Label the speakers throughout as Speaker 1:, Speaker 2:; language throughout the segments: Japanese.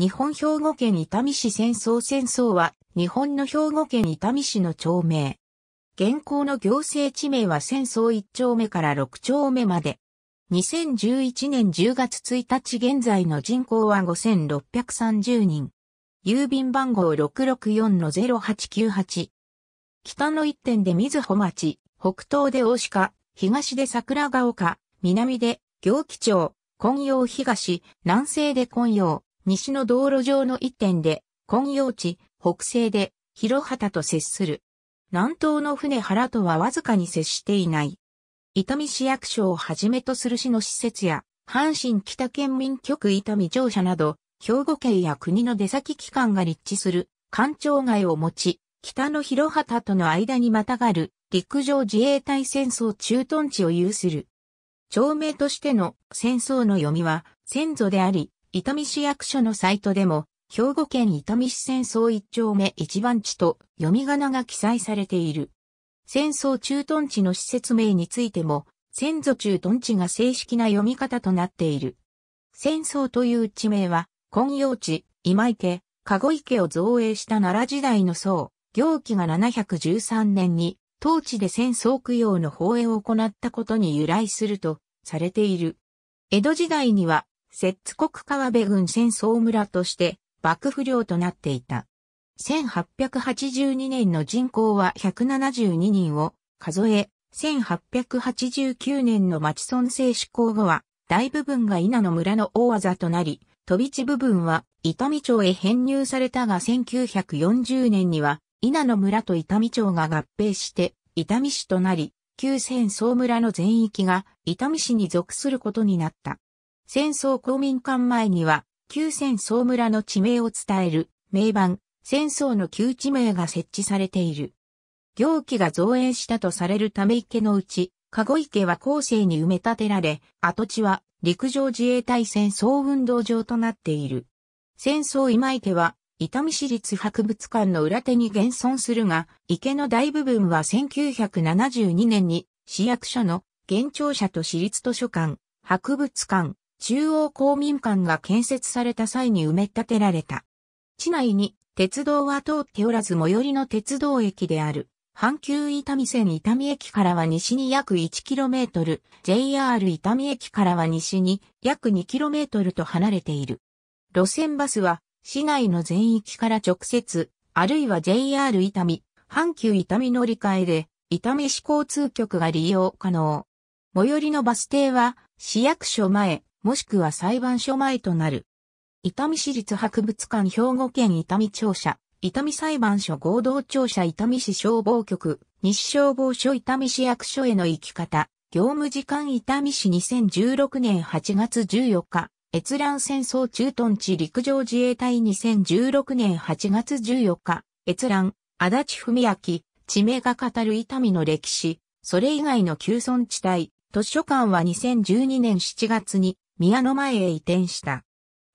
Speaker 1: 日本兵庫県伊丹市戦争戦争は、日本の兵庫県伊丹市の町名。現行の行政地名は戦争1丁目から6丁目まで。2011年10月1日現在の人口は5630人。郵便番号664-0898。北の一点で水穂町、北東で大鹿、東で桜ヶ丘、南で行基町、根陽東、南西で根陽、西の道路上の一点で、今陽地、北西で、広畑と接する。南東の船原とはわずかに接していない。伊丹市役所をはじめとする市の施設や、阪神北県民局伊丹庁舎など、兵庫県や国の出先機関が立地する、官庁街を持ち、北の広畑との間にまたがる、陸上自衛隊戦争駐屯地を有する。町名としての戦争の読みは、先祖であり、伊丹市役所のサイトでも、兵庫県伊丹市戦争一丁目一番地と読み仮名が記載されている。戦争駐屯地の施設名についても、先祖駐屯地が正式な読み方となっている。戦争という地名は、今陽地、今池、籠池を造営した奈良時代の僧、行基が713年に、当地で戦争供養の放映を行ったことに由来すると、されている。江戸時代には、摂津国川辺郡戦争村として幕府領となっていた。1882年の人口は172人を数え、1889年の町村制施行後は、大部分が稲の村の大技となり、飛び地部分は伊丹町へ編入されたが1940年には、稲の村と伊丹町が合併して、伊丹市となり、旧戦争村の全域が伊丹市に属することになった。戦争公民館前には、旧戦争村の地名を伝える、名版、戦争の旧地名が設置されている。行基が造営したとされるため池のうち、籠池は後世に埋め立てられ、跡地は陸上自衛隊戦争運動場となっている。戦争今池は、伊丹市立博物館の裏手に現存するが、池の大部分は1972年に市役所の現庁舎と市立図書館、博物館、中央公民館が建設された際に埋め立てられた。市内に鉄道は通っておらず最寄りの鉄道駅である、阪急伊丹線伊丹駅からは西に約 1km、JR 伊丹駅からは西に約 2km と離れている。路線バスは市内の全域から直接、あるいは JR 伊丹、阪急伊丹乗り換えで、伊丹市交通局が利用可能。最寄りのバス停は市役所前、もしくは裁判所前となる。伊丹市立博物館兵庫県伊丹庁舎、伊丹裁判所合同庁舎伊丹市消防局、西消防署伊丹市役所への行き方、業務時間伊丹市2016年8月14日、閲覧戦争駐屯地陸上自衛隊2016年8月14日、閲覧、足立文明、地名が語る伊丹の歴史、それ以外の旧村地帯、図書館は2012年7月に宮の前へ移転した。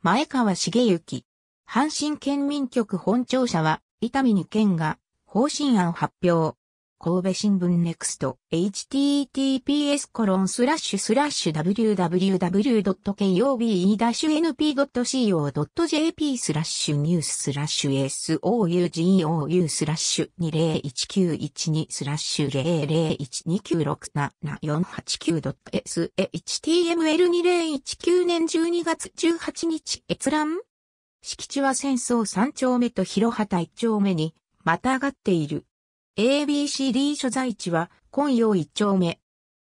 Speaker 1: 前川茂之。阪神県民局本庁舎は、伊丹に県が方針案発表。神戸新聞ネクスト https コロンスラッシュスラッシュ www.kobe-np.co.jp スラッシュニューススラッシュ sougou スラッシュ20191スラッシュ00129677489 .shahtml2019 年12月18日閲覧敷地は戦争3丁目と広畑1丁目にまたがっている。ABCD 所在地は、今陽一丁目。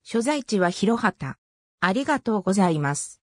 Speaker 1: 所在地は広畑。ありがとうございます。